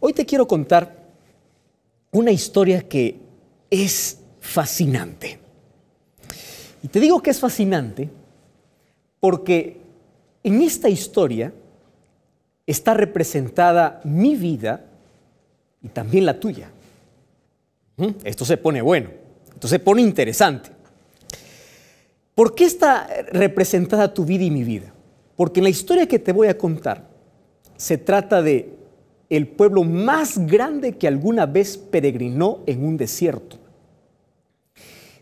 Hoy te quiero contar una historia que es fascinante. Y te digo que es fascinante porque en esta historia está representada mi vida y también la tuya. ¿Mm? Esto se pone bueno, esto se pone interesante. ¿Por qué está representada tu vida y mi vida? Porque en la historia que te voy a contar se trata de el pueblo más grande que alguna vez peregrinó en un desierto.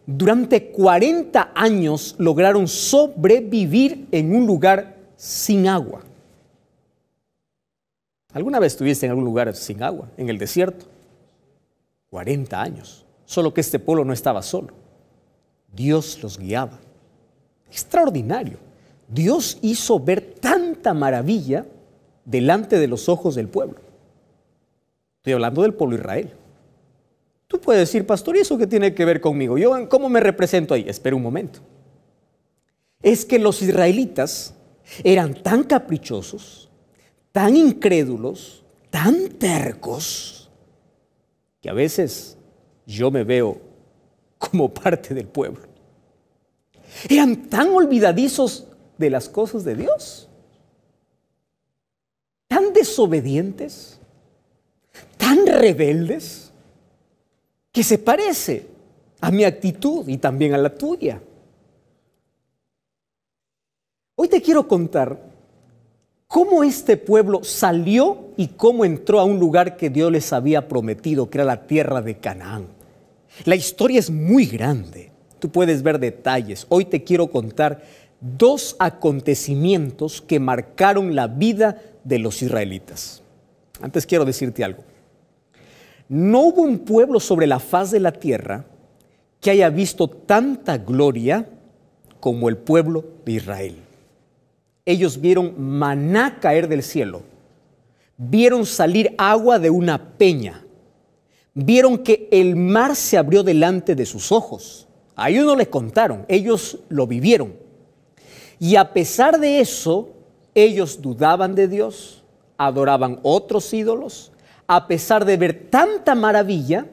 Durante 40 años lograron sobrevivir en un lugar sin agua. ¿Alguna vez estuviste en algún lugar sin agua, en el desierto? 40 años. Solo que este pueblo no estaba solo. Dios los guiaba. Extraordinario. Dios hizo ver tanta maravilla delante de los ojos del pueblo. Estoy hablando del pueblo Israel. Tú puedes decir, pastor, ¿y eso qué tiene que ver conmigo? ¿Yo cómo me represento ahí? Espera un momento. Es que los israelitas eran tan caprichosos, tan incrédulos, tan tercos, que a veces yo me veo como parte del pueblo. Eran tan olvidadizos de las cosas de Dios, tan desobedientes, tan rebeldes que se parece a mi actitud y también a la tuya. Hoy te quiero contar cómo este pueblo salió y cómo entró a un lugar que Dios les había prometido, que era la tierra de Canaán. La historia es muy grande, tú puedes ver detalles. Hoy te quiero contar dos acontecimientos que marcaron la vida de los israelitas. Antes quiero decirte algo. No hubo un pueblo sobre la faz de la tierra que haya visto tanta gloria como el pueblo de Israel. Ellos vieron maná caer del cielo, vieron salir agua de una peña, vieron que el mar se abrió delante de sus ojos. A ellos no les contaron, ellos lo vivieron. Y a pesar de eso, ellos dudaban de Dios, adoraban otros ídolos, a pesar de ver tanta maravilla,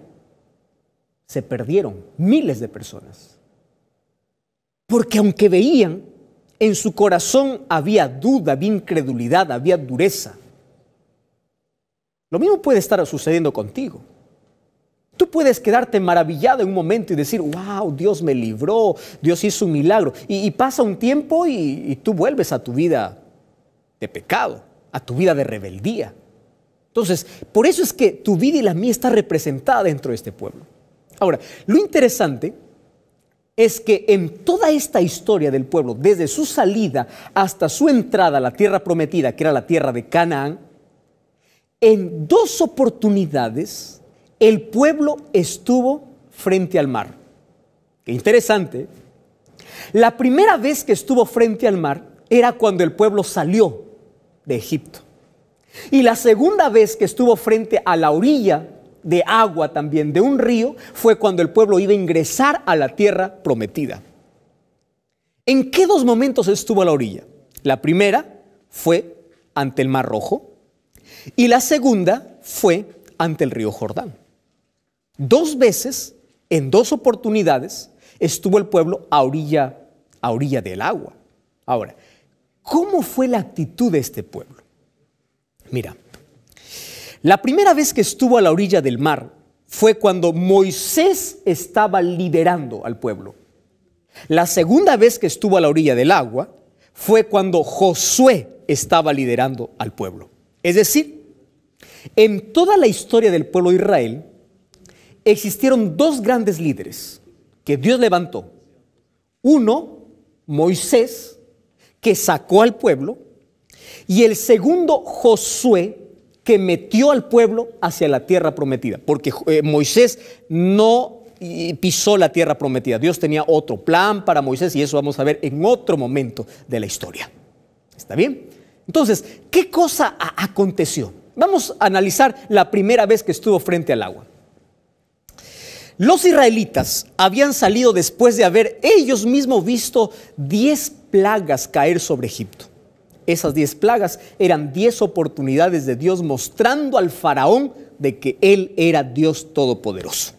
se perdieron miles de personas. Porque aunque veían, en su corazón había duda, había incredulidad, había dureza. Lo mismo puede estar sucediendo contigo. Tú puedes quedarte maravillado en un momento y decir, wow, Dios me libró, Dios hizo un milagro. Y, pasa un tiempo y tú vuelves a tu vida de pecado a tu vida de rebeldía. Entonces, por eso es que tu vida y la mía está representada dentro de este pueblo. Ahora, lo interesante es que en toda esta historia del pueblo, desde su salida hasta su entrada a la tierra prometida, que era la tierra de Canaán, en dos oportunidades el pueblo estuvo frente al mar. Qué interesante. La primera vez que estuvo frente al mar era cuando el pueblo salió de Egipto. Y la segunda vez que estuvo frente a la orilla de agua también, de un río, fue cuando el pueblo iba a ingresar a la tierra prometida. ¿En qué dos momentos estuvo a la orilla? La primera fue ante el Mar Rojo y la segunda fue ante el río Jordán. Dos veces, en dos oportunidades, estuvo el pueblo a orilla, a orilla del agua. Ahora, ¿Cómo fue la actitud de este pueblo? Mira, la primera vez que estuvo a la orilla del mar fue cuando Moisés estaba liderando al pueblo. La segunda vez que estuvo a la orilla del agua fue cuando Josué estaba liderando al pueblo. Es decir, en toda la historia del pueblo de Israel existieron dos grandes líderes que Dios levantó. Uno, Moisés, que sacó al pueblo, y el segundo Josué, que metió al pueblo hacia la tierra prometida, porque eh, Moisés no pisó la tierra prometida. Dios tenía otro plan para Moisés y eso vamos a ver en otro momento de la historia. ¿Está bien? Entonces, ¿qué cosa aconteció? Vamos a analizar la primera vez que estuvo frente al agua. Los israelitas habían salido después de haber ellos mismos visto diez plagas caer sobre Egipto. Esas diez plagas eran diez oportunidades de Dios mostrando al faraón de que él era Dios todopoderoso.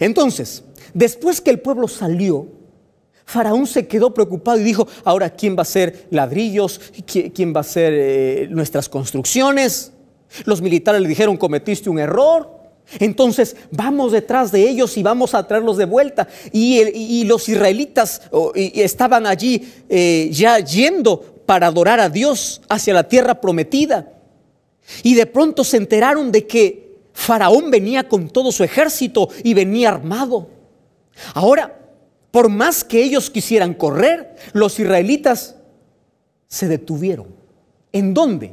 Entonces, después que el pueblo salió, Faraón se quedó preocupado y dijo, ahora quién va a hacer ladrillos, quién va a hacer eh, nuestras construcciones. Los militares le dijeron, cometiste un error. Entonces vamos detrás de ellos y vamos a traerlos de vuelta. Y, los israelitas estaban allí eh, ya yendo para adorar a Dios hacia la tierra prometida. Y de pronto se enteraron de que Faraón venía con todo su ejército y venía armado. Ahora, por más que ellos quisieran correr, los israelitas se detuvieron. ¿En dónde?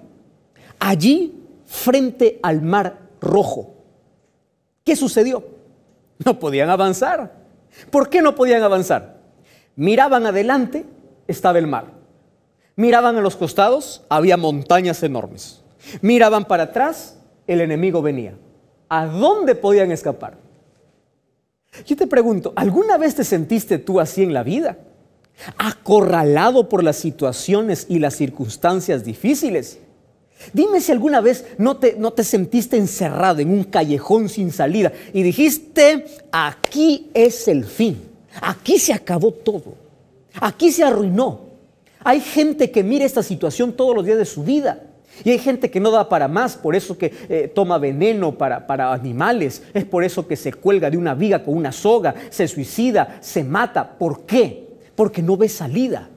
Allí frente al mar rojo. ¿Qué sucedió? No podían avanzar. ¿Por qué no podían avanzar? Miraban adelante, estaba el mar. Miraban a los costados, había montañas enormes. Miraban para atrás, el enemigo venía. ¿A dónde podían escapar? Yo te pregunto, ¿alguna vez te sentiste tú así en la vida? Acorralado por las situaciones y las circunstancias difíciles Dime si alguna vez no te, no te sentiste encerrado en un callejón sin salida y dijiste, aquí es el fin, aquí se acabó todo, aquí se arruinó. Hay gente que mira esta situación todos los días de su vida. Y hay gente que no da para más, por eso que eh, toma veneno para, para animales, es por eso que se cuelga de una viga con una soga, se suicida, se mata. ¿Por qué? Porque no ve salida.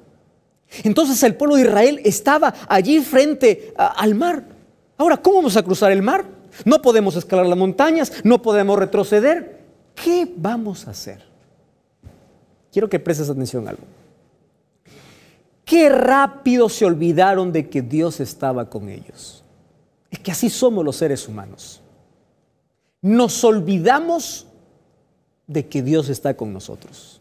Entonces el pueblo de Israel estaba allí frente al mar. Ahora, ¿cómo vamos a cruzar el mar? No podemos escalar las montañas, no podemos retroceder. ¿Qué vamos a hacer? Quiero que prestes atención a algo. Qué rápido se olvidaron de que Dios estaba con ellos. Es que así somos los seres humanos. Nos olvidamos de que Dios está con nosotros.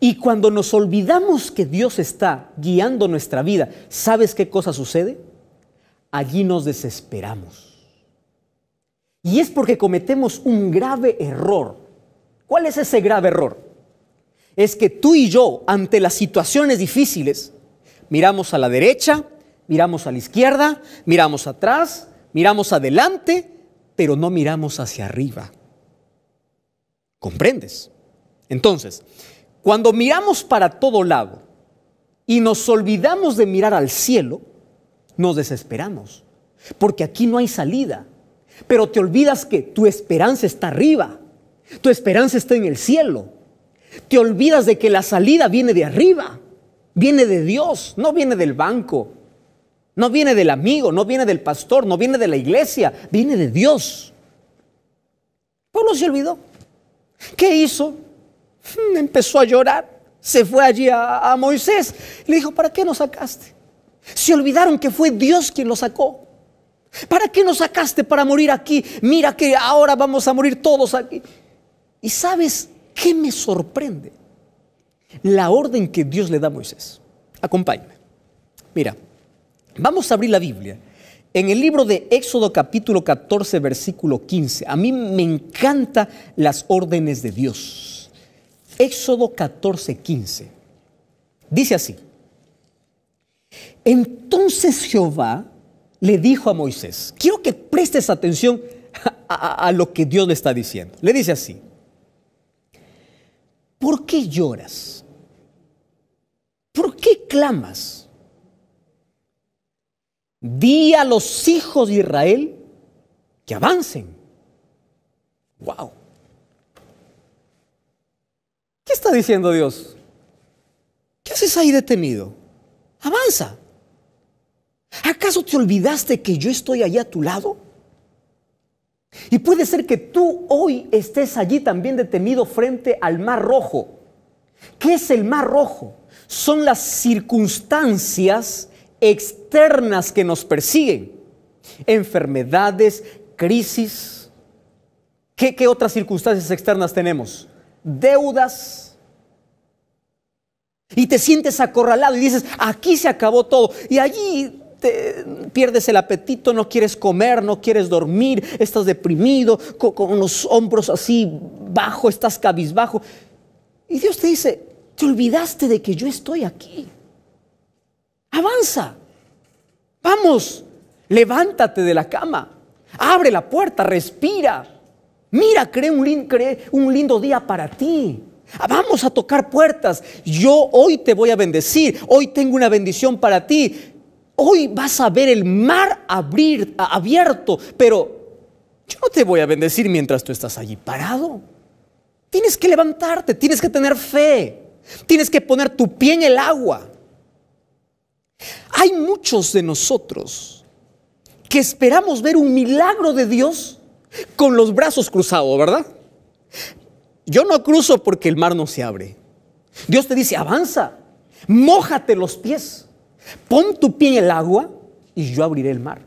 Y cuando nos olvidamos que Dios está guiando nuestra vida, ¿sabes qué cosa sucede? Allí nos desesperamos. Y es porque cometemos un grave error. ¿Cuál es ese grave error? Es que tú y yo, ante las situaciones difíciles, miramos a la derecha, miramos a la izquierda, miramos atrás, miramos adelante, pero no miramos hacia arriba. ¿Comprendes? Entonces, cuando miramos para todo lado y nos olvidamos de mirar al cielo, nos desesperamos, porque aquí no hay salida. Pero te olvidas que tu esperanza está arriba, tu esperanza está en el cielo. Te olvidas de que la salida viene de arriba, viene de Dios, no viene del banco, no viene del amigo, no viene del pastor, no viene de la iglesia, viene de Dios. Pablo se olvidó. ¿Qué hizo? Hmm, empezó a llorar, se fue allí a, Moisés le dijo, ¿para qué nos sacaste? Se olvidaron que fue Dios quien lo sacó. ¿Para qué nos sacaste para morir aquí? Mira que ahora vamos a morir todos aquí. ¿Y sabes qué me sorprende? La orden que Dios le da a Moisés. Acompáñame. Mira, vamos a abrir la Biblia. En el libro de Éxodo capítulo 14, versículo 15, a mí me encantan las órdenes de Dios. Éxodo 14, 15. Dice así. Entonces Jehová le dijo a Moisés, quiero que prestes atención a, lo que Dios le está diciendo. Le dice así, ¿por qué lloras? ¿Por qué clamas? Di a los hijos de Israel que avancen. ¡Wow! diciendo Dios? ¿Qué haces ahí detenido? Avanza. ¿Acaso te olvidaste que yo estoy ahí a tu lado? Y puede ser que tú hoy estés allí también detenido frente al mar rojo. ¿Qué es el mar rojo? Son las circunstancias externas que nos persiguen. Enfermedades, crisis. ¿Qué, qué otras circunstancias externas tenemos? Deudas y te sientes acorralado y dices, aquí se acabó todo. Y allí te pierdes el apetito, no quieres comer, no quieres dormir, estás deprimido, con, los hombros así bajo, estás cabizbajo. Y Dios te dice, te olvidaste de que yo estoy aquí. Avanza. Vamos, levántate de la cama. Abre la puerta, respira. Mira, cree un, un lindo día para ti. Ah, vamos a tocar puertas. Yo hoy te voy a bendecir. Hoy tengo una bendición para ti. Hoy vas a ver el mar abrir, abierto. Pero yo no te voy a bendecir mientras tú estás allí parado. Tienes que levantarte, tienes que tener fe. Tienes que poner tu pie en el agua. Hay muchos de nosotros que esperamos ver un milagro de Dios con los brazos cruzados, ¿verdad? yo no cruzo porque el mar no se abre. Dios te dice, avanza, mojate los pies, pon tu pie en el agua y yo abriré el mar.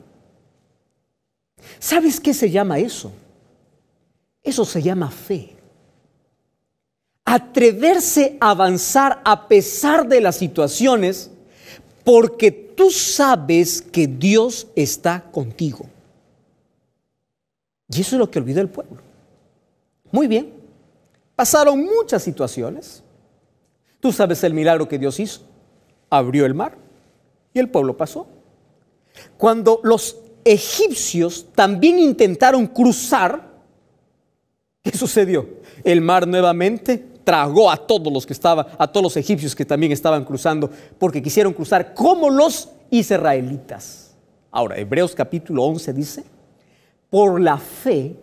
¿Sabes qué se llama eso? Eso se llama fe. Atreverse a avanzar a pesar de las situaciones porque tú sabes que Dios está contigo. Y eso es lo que olvidó el pueblo. Muy bien, Pasaron muchas situaciones. Tú sabes el milagro que Dios hizo. Abrió el mar y el pueblo pasó. Cuando los egipcios también intentaron cruzar, ¿qué sucedió? El mar nuevamente tragó a todos los que estaban, a todos los egipcios que también estaban cruzando, porque quisieron cruzar como los israelitas. Ahora, Hebreos capítulo 11 dice, por la fe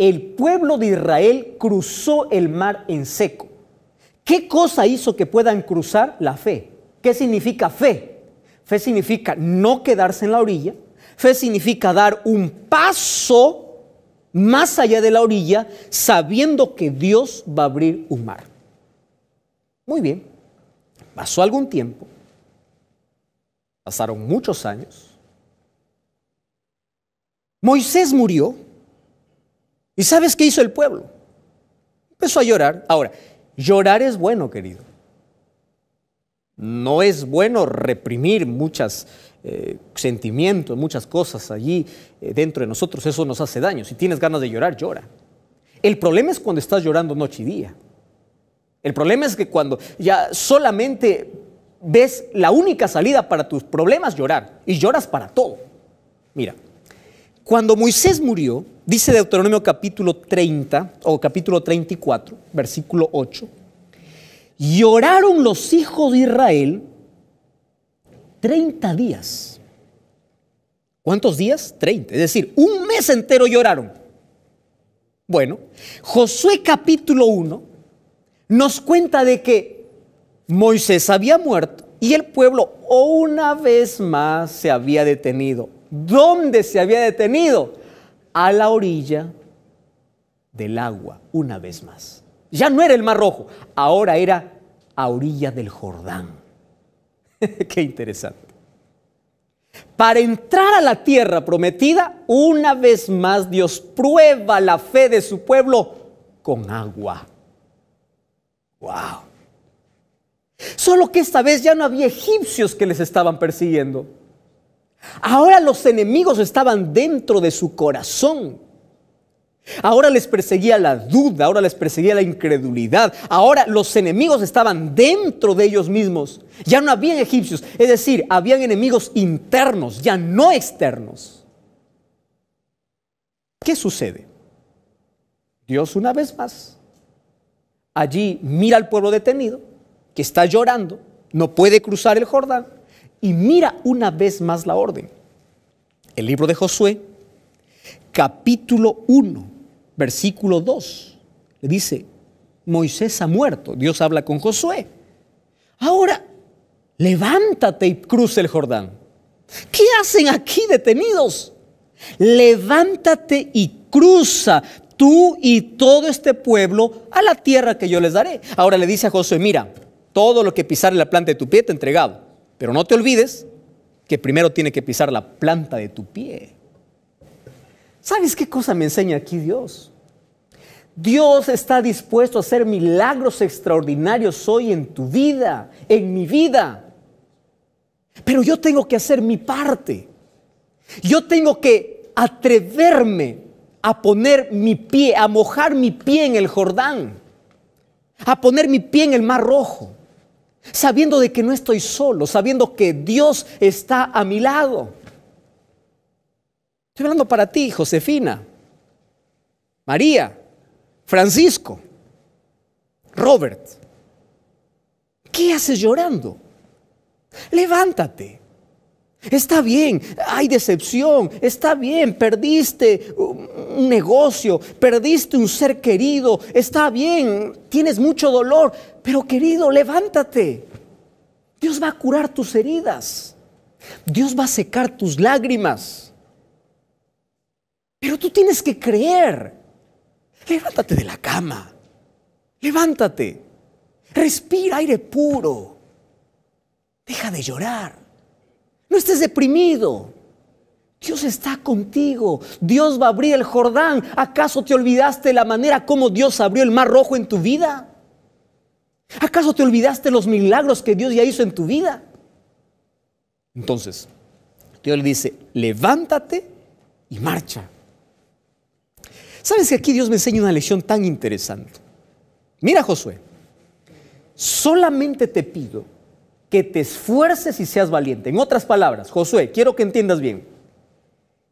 el pueblo de Israel cruzó el mar en seco. ¿Qué cosa hizo que puedan cruzar? La fe. ¿Qué significa fe? Fe significa no quedarse en la orilla. Fe significa dar un paso más allá de la orilla sabiendo que Dios va a abrir un mar. Muy bien. Pasó algún tiempo. Pasaron muchos años. Moisés murió ¿Y sabes qué hizo el pueblo? Empezó a llorar. Ahora, llorar es bueno, querido. No es bueno reprimir muchos eh, sentimientos, muchas cosas allí eh, dentro de nosotros. Eso nos hace daño. Si tienes ganas de llorar, llora. El problema es cuando estás llorando noche y día. El problema es que cuando ya solamente ves la única salida para tus problemas llorar y lloras para todo. Mira, cuando Moisés murió, Dice Deuteronomio capítulo 30 o capítulo 34, versículo 8. Lloraron los hijos de Israel 30 días. ¿Cuántos días? 30. Es decir, un mes entero lloraron. Bueno, Josué capítulo 1 nos cuenta de que Moisés había muerto y el pueblo una vez más se había detenido. ¿Dónde se había detenido? a la orilla del agua una vez más. Ya no era el Mar Rojo, ahora era a orilla del Jordán. Qué interesante. Para entrar a la tierra prometida, una vez más Dios prueba la fe de su pueblo con agua. ¡Wow! Solo que esta vez ya no había egipcios que les estaban persiguiendo. Ahora los enemigos estaban dentro de su corazón. Ahora les perseguía la duda, ahora les perseguía la incredulidad, ahora los enemigos estaban dentro de ellos mismos. Ya no había egipcios, es decir, habían enemigos internos, ya no externos. ¿Qué sucede? Dios una vez más allí mira al pueblo detenido, que está llorando, no puede cruzar el Jordán. Y mira una vez más la orden. El libro de Josué, capítulo 1, versículo 2, le dice, Moisés ha muerto, Dios habla con Josué. Ahora, levántate y cruza el Jordán. ¿Qué hacen aquí detenidos? Levántate y cruza tú y todo este pueblo a la tierra que yo les daré. Ahora le dice a Josué, mira, todo lo que pisar en la planta de tu pie te he entregado. Pero no te olvides que primero tiene que pisar la planta de tu pie. ¿Sabes qué cosa me enseña aquí Dios? Dios está dispuesto a hacer milagros extraordinarios hoy en tu vida, en mi vida. Pero yo tengo que hacer mi parte. Yo tengo que atreverme a poner mi pie, a mojar mi pie en el Jordán, a poner mi pie en el Mar Rojo sabiendo de que no estoy solo, sabiendo que Dios está a mi lado. Estoy hablando para ti, Josefina, María, Francisco, Robert. ¿Qué haces llorando? Levántate. Está bien, hay decepción, está bien, perdiste un negocio, perdiste un ser querido, está bien, tienes mucho dolor, pero querido, levántate. Dios va a curar tus heridas. Dios va a secar tus lágrimas. Pero tú tienes que creer. Levántate de la cama. Levántate. Respira aire puro. Deja de llorar. No estés deprimido. Dios está contigo. Dios va a abrir el Jordán. ¿Acaso te olvidaste la manera como Dios abrió el mar rojo en tu vida? ¿Acaso te olvidaste los milagros que Dios ya hizo en tu vida? Entonces, Dios le dice, levántate y marcha. ¿Sabes que aquí Dios me enseña una lección tan interesante? Mira, Josué, solamente te pido que te esfuerces y seas valiente. En otras palabras, Josué, quiero que entiendas bien.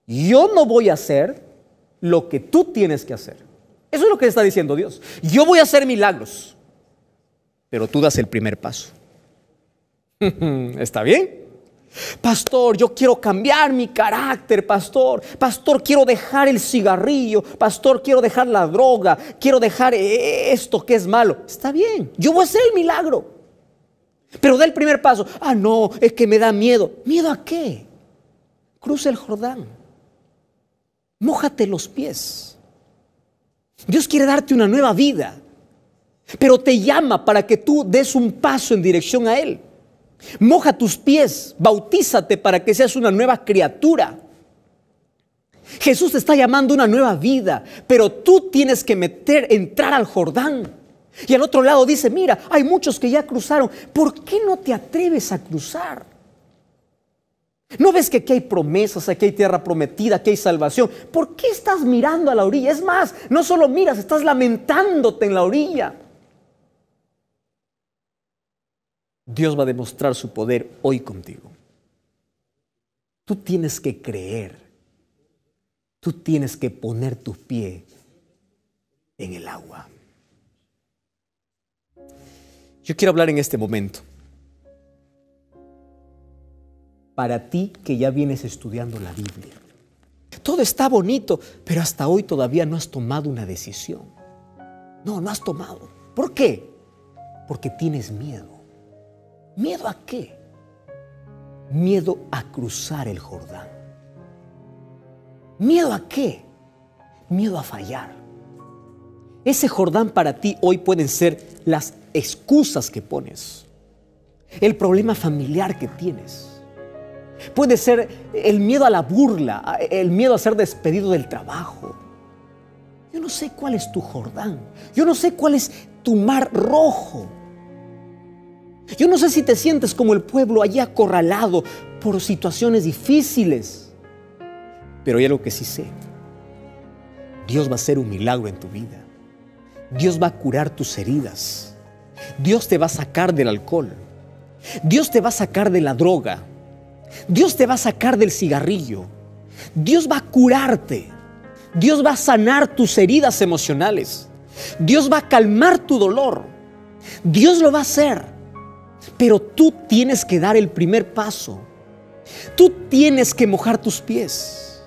Yo no voy a hacer lo que tú tienes que hacer. Eso es lo que está diciendo Dios. Yo voy a hacer milagros pero tú das el primer paso. ¿Está bien? Pastor, yo quiero cambiar mi carácter, pastor. Pastor, quiero dejar el cigarrillo. Pastor, quiero dejar la droga. Quiero dejar e-, e-, esto que es malo. Está bien, yo voy a hacer el milagro. Pero da el primer paso. Ah, no, es que me da miedo. ¿Miedo a qué? Cruza el Jordán. Mójate los pies. Dios quiere darte una nueva vida pero te llama para que tú des un paso en dirección a Él. Moja tus pies, bautízate para que seas una nueva criatura. Jesús te está llamando una nueva vida, pero tú tienes que meter, entrar al Jordán. Y al otro lado dice, mira, hay muchos que ya cruzaron, ¿por qué no te atreves a cruzar? ¿No ves que aquí hay promesas, aquí hay tierra prometida, aquí hay salvación? ¿Por qué estás mirando a la orilla? Es más, no solo miras, estás lamentándote en la orilla. Dios va a demostrar su poder hoy contigo. Tú tienes que creer. Tú tienes que poner tu pie en el agua. Yo quiero hablar en este momento. Para ti que ya vienes estudiando la Biblia. Todo está bonito, pero hasta hoy todavía no has tomado una decisión. No, no has tomado. ¿Por qué? Porque tienes miedo. ¿Miedo a qué? Miedo a cruzar el Jordán. ¿Miedo a qué? Miedo a fallar. Ese Jordán para ti hoy pueden ser las excusas que pones, el problema familiar que tienes. Puede ser el miedo a la burla, el miedo a ser despedido del trabajo. Yo no sé cuál es tu Jordán, yo no sé cuál es tu mar rojo. Yo no sé si te sientes como el pueblo allí acorralado por situaciones difíciles, pero hay algo que sí sé. Dios va a hacer un milagro en tu vida. Dios va a curar tus heridas. Dios te va a sacar del alcohol. Dios te va a sacar de la droga. Dios te va a sacar del cigarrillo. Dios va a curarte. Dios va a sanar tus heridas emocionales. Dios va a calmar tu dolor. Dios lo va a hacer. Pero tú tienes que dar el primer paso. Tú tienes que mojar tus pies.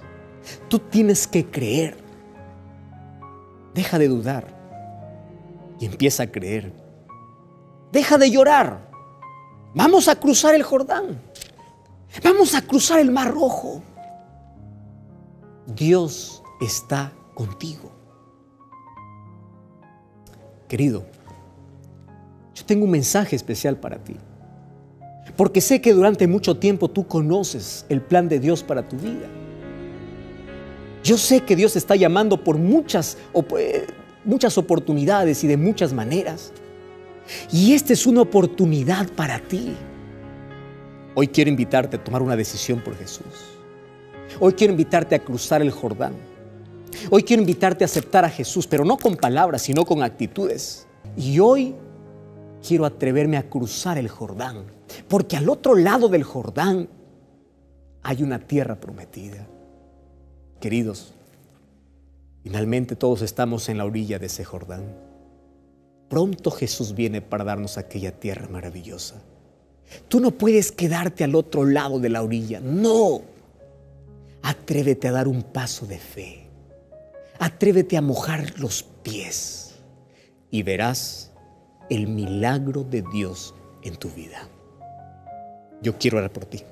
Tú tienes que creer. Deja de dudar y empieza a creer. Deja de llorar. Vamos a cruzar el Jordán. Vamos a cruzar el Mar Rojo. Dios está contigo. Querido, tengo un mensaje especial para ti. Porque sé que durante mucho tiempo tú conoces el plan de Dios para tu vida. Yo sé que Dios está llamando por muchas, eh, muchas oportunidades y de muchas maneras. Y esta es una oportunidad para ti. Hoy quiero invitarte a tomar una decisión por Jesús. Hoy quiero invitarte a cruzar el Jordán. Hoy quiero invitarte a aceptar a Jesús, pero no con palabras, sino con actitudes. Y hoy quiero atreverme a cruzar el Jordán, porque al otro lado del Jordán hay una tierra prometida. Queridos, finalmente todos estamos en la orilla de ese Jordán. Pronto Jesús viene para darnos aquella tierra maravillosa. Tú no puedes quedarte al otro lado de la orilla, no. Atrévete a dar un paso de fe. Atrévete a mojar los pies y verás el milagro de Dios en tu vida. Yo quiero orar por ti.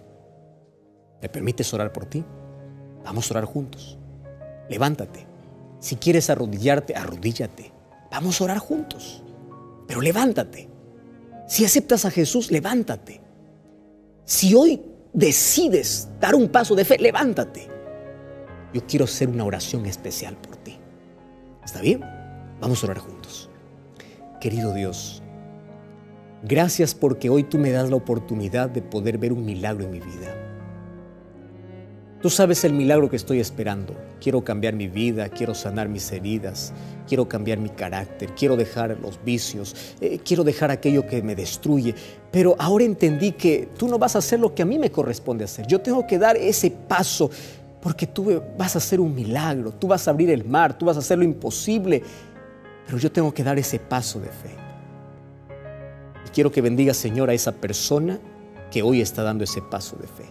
¿Me permites orar por ti? Vamos a orar juntos. Levántate. Si quieres arrodillarte, arrodíllate. Vamos a orar juntos. Pero levántate. Si aceptas a Jesús, levántate. Si hoy decides dar un paso de fe, levántate. Yo quiero hacer una oración especial por ti. ¿Está bien? Vamos a orar juntos. Querido Dios, gracias porque hoy tú me das la oportunidad de poder ver un milagro en mi vida. Tú sabes el milagro que estoy esperando. Quiero cambiar mi vida, quiero sanar mis heridas, quiero cambiar mi carácter, quiero dejar los vicios, eh, quiero dejar aquello que me destruye. Pero ahora entendí que tú no vas a hacer lo que a mí me corresponde hacer. Yo tengo que dar ese paso porque tú vas a hacer un milagro, tú vas a abrir el mar, tú vas a hacer lo imposible pero yo tengo que dar ese paso de fe. Y quiero que bendiga, Señor, a esa persona que hoy está dando ese paso de fe.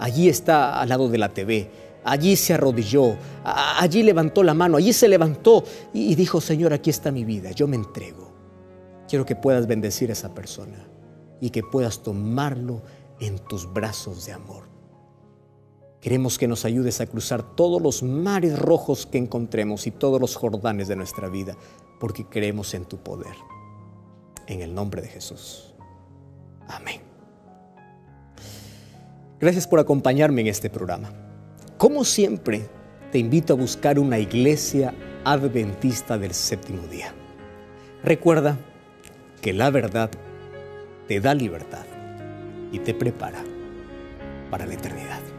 Allí está al lado de la TV, allí se arrodilló, allí levantó la mano, allí se levantó y dijo, Señor, aquí está mi vida, yo me entrego. Quiero que puedas bendecir a esa persona y que puedas tomarlo en tus brazos de amor. Queremos que nos ayudes a cruzar todos los mares rojos que encontremos y todos los jordanes de nuestra vida, porque creemos en tu poder. En el nombre de Jesús. Amén. Gracias por acompañarme en este programa. Como siempre, te invito a buscar una iglesia adventista del séptimo día. Recuerda que la verdad te da libertad y te prepara para la eternidad.